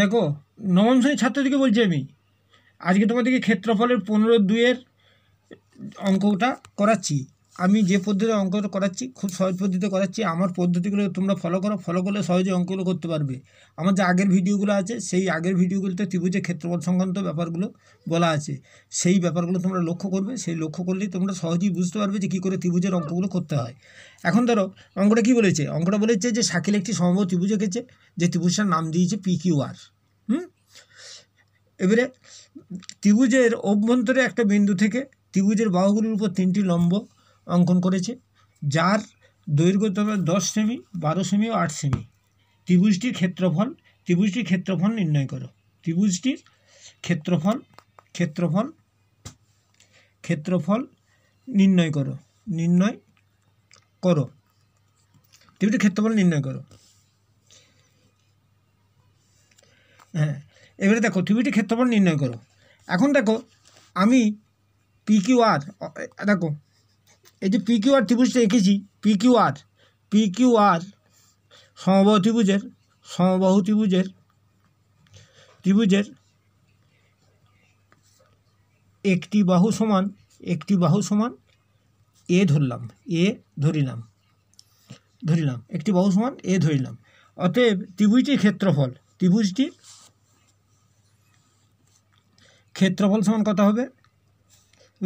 দেখো নবম শ্রেণীর ছাত্রদেরকে বলছি আমি আজকে তোমাদেরকে ক্ষেত্রফলের পনেরো দুইয়ের অঙ্কটা করাচ্ছি আমি যে পদ্ধতিতে অঙ্ক করাচ্ছি খুব সহজ পদ্ধতিতে করাচ্ছি আমার পদ্ধতিগুলো তোমরা ফলো করো ফলো করলে সহজে অঙ্কগুলো করতে পারবে আমার যে আগের ভিডিওগুলো আছে সেই আগের ভিডিওগুলোতে ত্রিভুজের ক্ষেত্রফল সংক্রান্ত ব্যাপারগুলো বলা আছে সেই ব্যাপারগুলো তোমরা লক্ষ্য করবে সেই লক্ষ্য করলেই তোমরা সহজেই বুঝতে পারবে যে কী করে ত্রিভুজের অঙ্কগুলো করতে হয় এখন ধরো অঙ্কটা কী বলেছে অঙ্কটা বলেছে যে শাকিল একটি সম্ভব ত্রিভুজ এঁকেছে যে ত্রিভুজটার নাম দিয়েছে আর হুম এবারে ত্রিভুজের অভ্যন্তরে একটা বিন্দু থেকে ত্রিভুজের বাহুগুলির উপর তিনটি লম্ব অঙ্কন করেছে যার দৈর্ঘ্য তবে দশ সেমি বারো সেমি ও আট সেমি ত্রিভুজটির ক্ষেত্রফল ত্রিভুজটির ক্ষেত্রফল নির্ণয় করো ত্রিভুজটির ক্ষেত্রফল ক্ষেত্রফল ক্ষেত্রফল নির্ণয় করো নির্ণয় করো ত্রিভুজটির ক্ষেত্রফল নির্ণয় করো হ্যাঁ এবারে দেখো ত্রিভুজটির ক্ষেত্রফল নির্ণয় করো এখন দেখো আমি পি কিউ আর দেখো এই যে পি কিউ আর ত্রিভুজটা এঁকেছি পি কিউ আর পি সমবাহু ত্রিভুজের সমবাহু ত্রিভুজের ত্রিভুজের একটি বাহু সমান একটি বাহু সমান এ ধরলাম এ ধরিলাম ধরিলাম একটি বাহু সমান এ ধরিলাম অতএব ত্রিভুজটির ক্ষেত্রফল ত্রিভুজটির ক্ষেত্রফল সমান কত হবে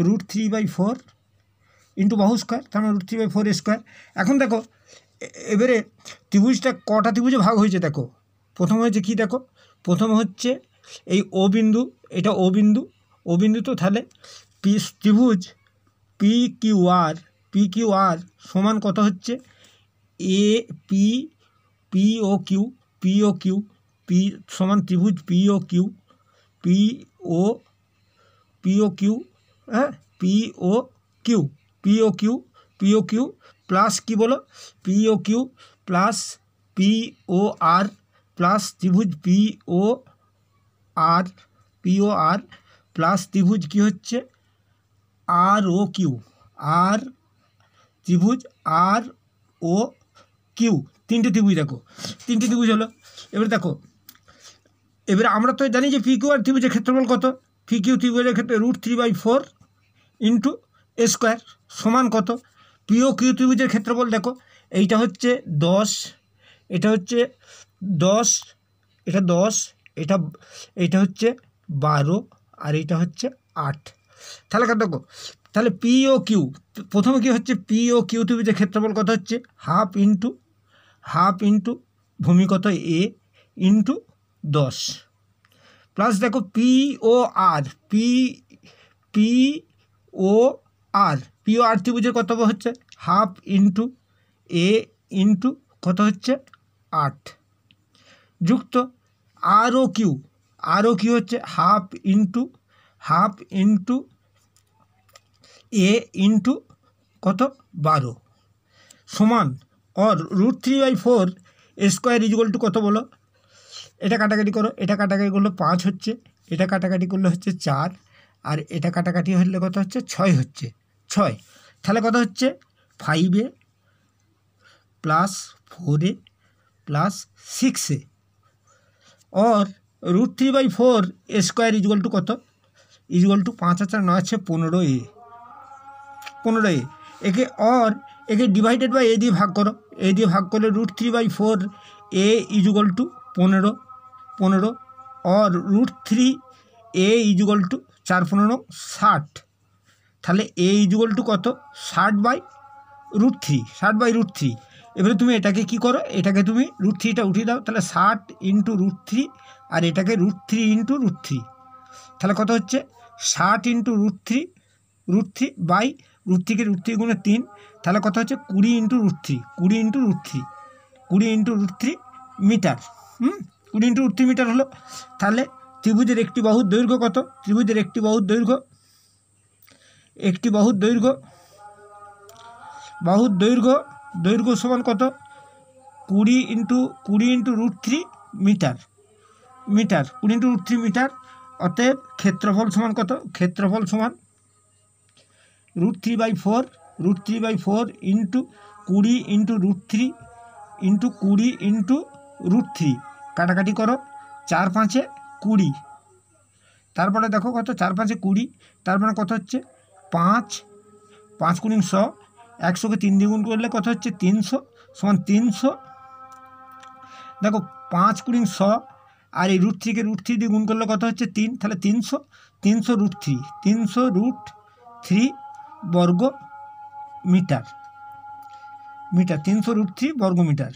root three by four into বাহু স্কোয়ার তার মানে root three by four square এখন দেখো এবারে ত্রিভুজটা কটা ত্রিভুজে ভাগ হয়েছে দেখো প্রথম হয়েছে কি দেখো প্রথম হচ্ছে এই ও বিন্দু এটা ও বিন্দু ও বিন্দু তো তাহলে পি ত্রিভুজ P Q R P Q R সমান কত হচ্ছে এ P P O Q P O Q P সমান ত্রিভুজ P O Q P O P O Q হ্যাঁ P O Q PO Q PO Q plus কী বলো PO Q plus PO R plus ত্রিভুজ পিও আর পিও R plus ত্রিভুজ কী হচ্ছে আর O Q R ত্রিভুজ আর O Q তিনটে ত্রিভুজ দেখো তিনটে ত্রিভুজ হলো এবার দেখো এবারে আমরা তো জানি যে পি কিউ আর ত্রিভুজের ক্ষেত্রফল কত পি কিউ ত্রিভুজের ক্ষেত্রে root three by four into square সমান কত প্রিয় কিউ ত্রিভুজের ক্ষেত্রফল দেখো এইটা হচ্ছে দশ এটা হচ্ছে দশ এটা দশ এটা এটা হচ্ছে বারো আর এইটা হচ্ছে আট তাহলে কত দেখো তাহলে পি ও কিউ প্রথমে কি হচ্ছে পি ও কিউ ত্রিভুজের ক্ষেত্রফল কত হচ্ছে হাফ ইন্টু হাফ ইন্টু ভূমি এ ইন্টু দশ প্লাস দেখো P O R P P O R প্রিয় আর ত্রিভুজের কত হচ্ছে হাফ ইন্টু এ ইন্টু কত হচ্ছে আট যুক্ত আরও কিউ আরও কিউ হচ্ছে half into half into a into কত বারো সমান or root three by four square equal to কত বলো এটা কাটাকাটি করো এটা কাটাকাটি করলে পাঁচ হচ্ছে এটা কাটাকাটি করলে হচ্ছে চার আর এটা কাটাকাটি হলে কত হচ্ছে ছয় হচ্ছে ছয় তাহলে কথা হচ্ছে ফাইভে প্লাস ফোরে প্লাস সিক্সে or root three by four a square equal to কত ইজুয়াল টু পাঁচ হাজার নয় আছে পনেরো এ পনেরো এ একে অর একে ডিভাইডেড বাই এ দিয়ে ভাগ করো এ দিয়ে ভাগ করলে root three by four a equal to পনেরো পনেরো or root three a equal to চার পনেরো ষাট তাহলে এ ইজুয়াল টু কত ষাট বাই রুট থ্রি ষাট বাই রুট থ্রি এবারে তুমি এটাকে কি করো এটাকে তুমি রুট থ্রিটা উঠিয়ে দাও তাহলে ষাট ইন্টু রুট থ্রি আর এটাকে root three into root three তাহলে কত হচ্ছে ষাট into root three root three by root থ্রিকে রুট থ্রি গুণে তিন তাহলে কত হচ্ছে কুড়ি ইন্টু রুট থ্রি কুড়ি ইন্টু রুট থ্রি কুড়ি into root three meter hmm কুড়ি ইন্টু রুট থ্রি মিটার হলো তাহলে ত্রিভুজের একটি বাহুর দৈর্ঘ্য কত ত্রিভুজের একটি বাহুর দৈর্ঘ্য একটি বাহুর দৈর্ঘ্য বাহুর দৈর্ঘ্য দৈর্ঘ্য সমান কত কুড়ি ইন্টু কুড়ি into root three meter meter কুড়ি ইন্টু রুট থ্রি মিটার অতএব ক্ষেত্রফল সমান কত ক্ষেত্রফল সমান root three by four root three by four into কুড়ি ইন্টু রুট থ্রি ইন্টু কুড়ি ইন্টু রুট থ্রি কাটাকাটি করো চার পাঁচে কুড়ি তারপরে দেখো কত চার পাঁচে কুড়ি তারপরে কত হচ্ছে পাঁচ পাঁচ কুড়ি শ একশোকে তিন দ্বিগুণ করলে কত হচ্ছে তিনশো সমান তিনশো দেখো পাঁচ কুড়ি শ আর এই রুট থ্রিকে রুট থ্রি দিয়ে করলে কত হচ্ছে তিন তাহলে তিনশো তিনশো রুট থ্রি তিনশো রুট থ্রি বর্গ মিটার মিটার তিনশো রুট থ্রি বর্গ মিটার